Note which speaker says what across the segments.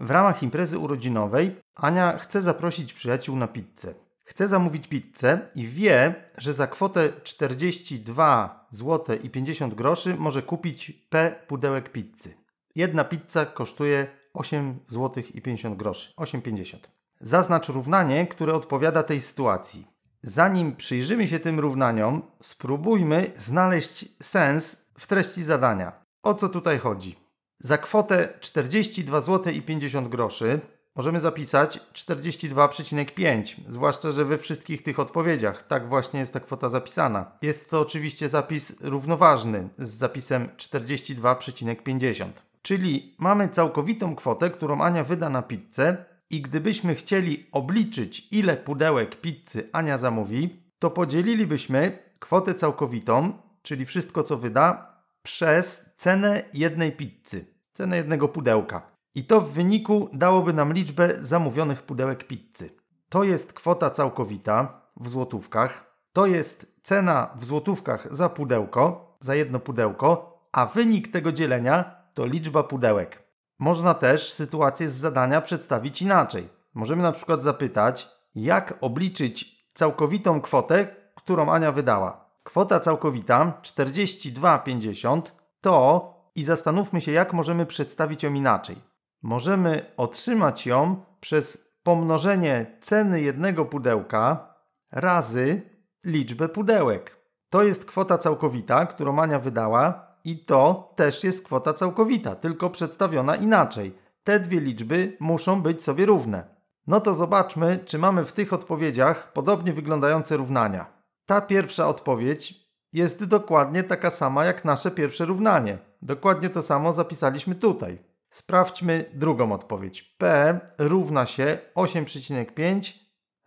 Speaker 1: W ramach imprezy urodzinowej Ania chce zaprosić przyjaciół na pizzę. Chce zamówić pizzę i wie, że za kwotę 42 zł i 50 groszy może kupić P pudełek pizzy. Jedna pizza kosztuje 8 zł i 50 groszy, 8,50. Zaznacz równanie, które odpowiada tej sytuacji. Zanim przyjrzymy się tym równaniom, spróbujmy znaleźć sens w treści zadania. O co tutaj chodzi? za kwotę 42 zł i 50 groszy możemy zapisać 42,5, zwłaszcza, że we wszystkich tych odpowiedziach tak właśnie jest ta kwota zapisana. Jest to oczywiście zapis równoważny z zapisem 42,50. Czyli mamy całkowitą kwotę, którą Ania wyda na pizzę i gdybyśmy chcieli obliczyć ile pudełek pizzy Ania zamówi, to podzielilibyśmy kwotę całkowitą, czyli wszystko co wyda, przez cenę jednej pizzy cenę jednego pudełka. I to w wyniku dałoby nam liczbę zamówionych pudełek pizzy. To jest kwota całkowita w złotówkach, to jest cena w złotówkach za pudełko, za jedno pudełko, a wynik tego dzielenia to liczba pudełek. Można też sytuację z zadania przedstawić inaczej. Możemy na przykład zapytać, jak obliczyć całkowitą kwotę, którą Ania wydała. Kwota całkowita 42,50 to i zastanówmy się, jak możemy przedstawić ją inaczej. Możemy otrzymać ją przez pomnożenie ceny jednego pudełka razy liczbę pudełek. To jest kwota całkowita, którą Mania wydała, i to też jest kwota całkowita, tylko przedstawiona inaczej. Te dwie liczby muszą być sobie równe. No to zobaczmy, czy mamy w tych odpowiedziach podobnie wyglądające równania. Ta pierwsza odpowiedź jest dokładnie taka sama jak nasze pierwsze równanie. Dokładnie to samo zapisaliśmy tutaj. Sprawdźmy drugą odpowiedź. P równa się 8,5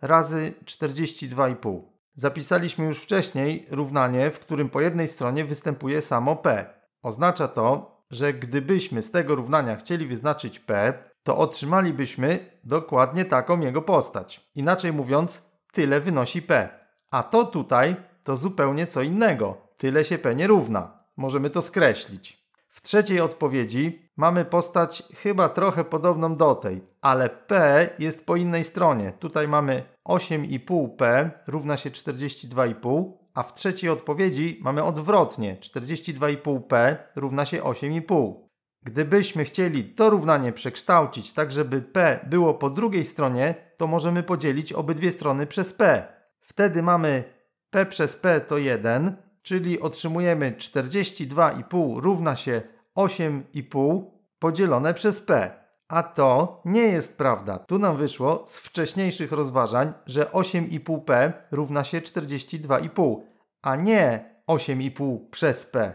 Speaker 1: razy 42,5. Zapisaliśmy już wcześniej równanie, w którym po jednej stronie występuje samo P. Oznacza to, że gdybyśmy z tego równania chcieli wyznaczyć P, to otrzymalibyśmy dokładnie taką jego postać. Inaczej mówiąc, tyle wynosi P. A to tutaj to zupełnie co innego. Tyle się P nie równa. Możemy to skreślić. W trzeciej odpowiedzi mamy postać chyba trochę podobną do tej, ale P jest po innej stronie. Tutaj mamy 8,5P równa się 42,5, a w trzeciej odpowiedzi mamy odwrotnie 42,5P równa się 8,5. Gdybyśmy chcieli to równanie przekształcić tak, żeby P było po drugiej stronie, to możemy podzielić obydwie strony przez P. Wtedy mamy P przez P to 1, czyli otrzymujemy 42,5 równa się 8,5 podzielone przez p. A to nie jest prawda. Tu nam wyszło z wcześniejszych rozważań, że 8,5p równa się 42,5, a nie 8,5 przez p.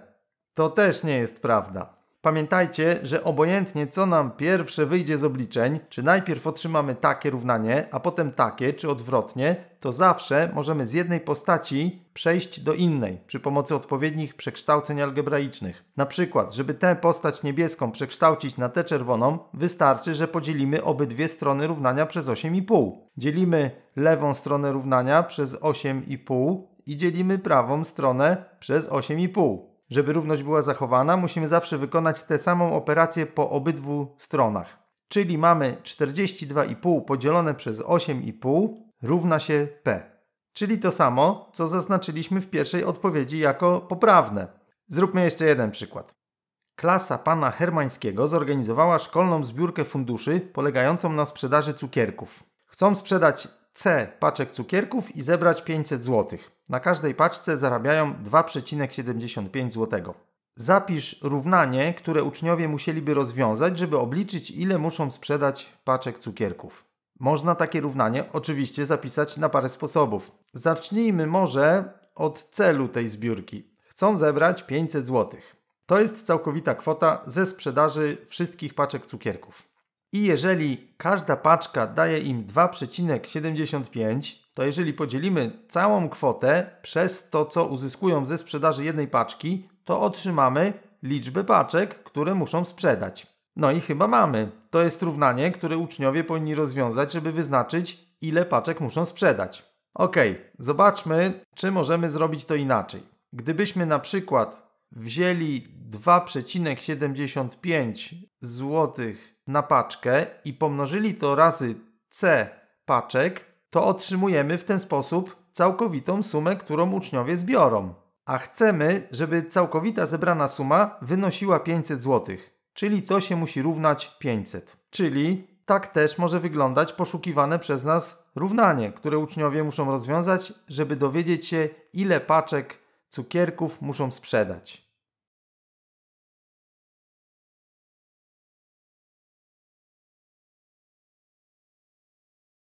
Speaker 1: To też nie jest prawda. Pamiętajcie, że obojętnie co nam pierwsze wyjdzie z obliczeń, czy najpierw otrzymamy takie równanie, a potem takie, czy odwrotnie, to zawsze możemy z jednej postaci przejść do innej przy pomocy odpowiednich przekształceń algebraicznych. Na przykład, żeby tę postać niebieską przekształcić na tę czerwoną, wystarczy, że podzielimy obydwie strony równania przez 8,5. Dzielimy lewą stronę równania przez 8,5 i dzielimy prawą stronę przez 8,5. Żeby równość była zachowana, musimy zawsze wykonać tę samą operację po obydwu stronach. Czyli mamy 42,5 podzielone przez 8,5 równa się P. Czyli to samo, co zaznaczyliśmy w pierwszej odpowiedzi jako poprawne. Zróbmy jeszcze jeden przykład. Klasa pana Hermańskiego zorganizowała szkolną zbiórkę funduszy polegającą na sprzedaży cukierków. Chcą sprzedać C paczek cukierków i zebrać 500 zł. Na każdej paczce zarabiają 2,75 zł. Zapisz równanie, które uczniowie musieliby rozwiązać, żeby obliczyć, ile muszą sprzedać paczek cukierków. Można takie równanie oczywiście zapisać na parę sposobów. Zacznijmy może od celu tej zbiórki. Chcą zebrać 500 zł. To jest całkowita kwota ze sprzedaży wszystkich paczek cukierków. I jeżeli każda paczka daje im 2,75, to jeżeli podzielimy całą kwotę przez to, co uzyskują ze sprzedaży jednej paczki, to otrzymamy liczbę paczek, które muszą sprzedać. No i chyba mamy. To jest równanie, które uczniowie powinni rozwiązać, żeby wyznaczyć, ile paczek muszą sprzedać. Ok, zobaczmy, czy możemy zrobić to inaczej. Gdybyśmy na przykład wzięli 2,75 zł na paczkę i pomnożyli to razy C paczek, to otrzymujemy w ten sposób całkowitą sumę, którą uczniowie zbiorą. A chcemy, żeby całkowita zebrana suma wynosiła 500 zł, czyli to się musi równać 500. Czyli tak też może wyglądać poszukiwane przez nas równanie, które uczniowie muszą rozwiązać, żeby dowiedzieć się, ile paczek Cukierków muszą sprzedać.